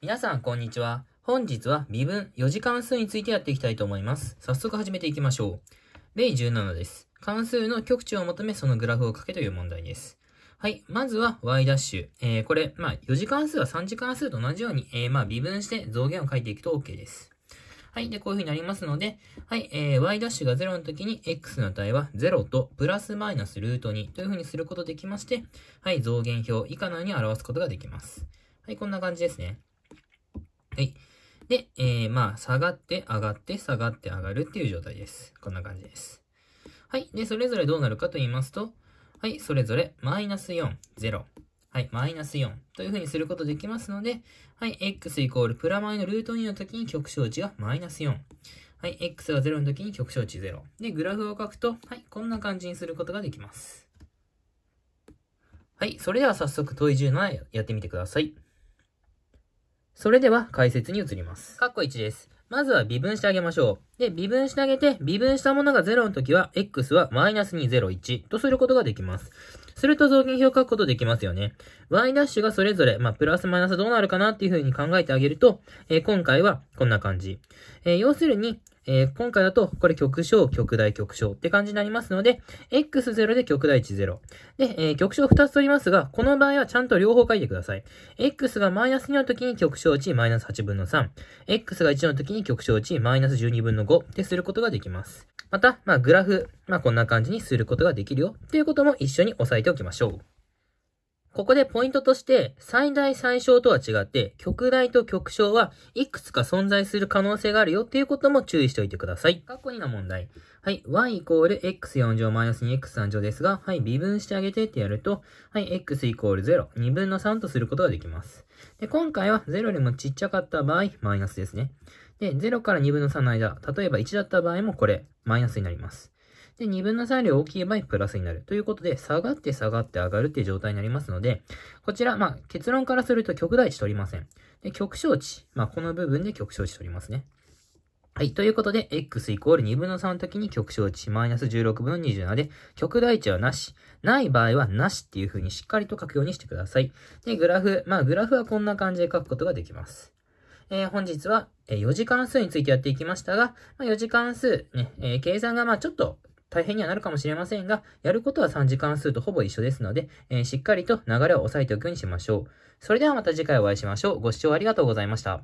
皆さん、こんにちは。本日は微分4次関数についてやっていきたいと思います。早速始めていきましょう。例17です。関数の極値を求めそのグラフを書けという問題です。はい。まずは y' ダッシュ。えー、これ、まあ、4次関数は3次関数と同じように、えー、まあ、微分して増減を書いていくと OK です。はい。で、こういう風になりますので、はい。えー、y' が0の時に x の値は0とプラスマイナスルート2という風にすることできまして、はい。増減表以下のように表すことができます。はい。こんな感じですね。はい。で、えー、まあ、下がって上がって下がって上がるっていう状態です。こんな感じです。はい。で、それぞれどうなるかと言いますと、はい、それぞれマイナス4、0。はい、マイナス4というふうにすることできますので、はい、x イコールプラマイのルート2の時に極小値がマイナス4。はい、x が0の時に極小値0。で、グラフを書くと、はい、こんな感じにすることができます。はい、それでは早速問い17やってみてください。それでは解説に移ります。カッコ1です。まずは微分してあげましょう。で、微分してあげて、微分したものが0の時は、x はマイナス2、0、1とすることができます。すると増減表を書くことできますよね。y' がそれぞれ、まあ、プラスマイナスどうなるかなっていうふうに考えてあげると、えー、今回はこんな感じ。えー、要するに、えー、今回だと、これ極小、極大、極小って感じになりますので、x0 で極大1、0。で、えー、極小2つ取りますが、この場合はちゃんと両方書いてください。x がマイナス2の時に極小値マイナス8分の3。x が1の時に極小値マイナス12分の5。5ってすることができます。また、まあ、グラフ、まあ、こんな感じにすることができるよっていうことも一緒に押さえておきましょう。ここでポイントとして、最大最小とは違って、極大と極小はいくつか存在する可能性があるよっていうことも注意しておいてください。過去2の問題。はい、y イコール x4 乗マイナス 2x3 乗ですが、はい、微分してあげてってやると、はい、x イコール0、2分の3とすることができます。で、今回は0よりもちっちゃかった場合、マイナスですね。で、0から2分の3の間、例えば1だった場合もこれ、マイナスになります。で、2分の3より大きい場合、プラスになる。ということで、下がって下がって上がるっていう状態になりますので、こちら、まあ、結論からすると極大値取りません。で、極小値。まあ、この部分で極小値取りますね。はい。ということで、x イコール2分の3の時に極小値マイナス16分の27で、極大値はなし。ない場合はなしっていう風にしっかりと書くようにしてください。で、グラフ。まあ、グラフはこんな感じで書くことができます。えー、本日は4次関数についてやっていきましたが、ま4次関数ね、えー、計算がまあちょっと大変にはなるかもしれませんが、やることは3次関数とほぼ一緒ですので、えー、しっかりと流れを押さえておくようにしましょう。それではまた次回お会いしましょう。ご視聴ありがとうございました。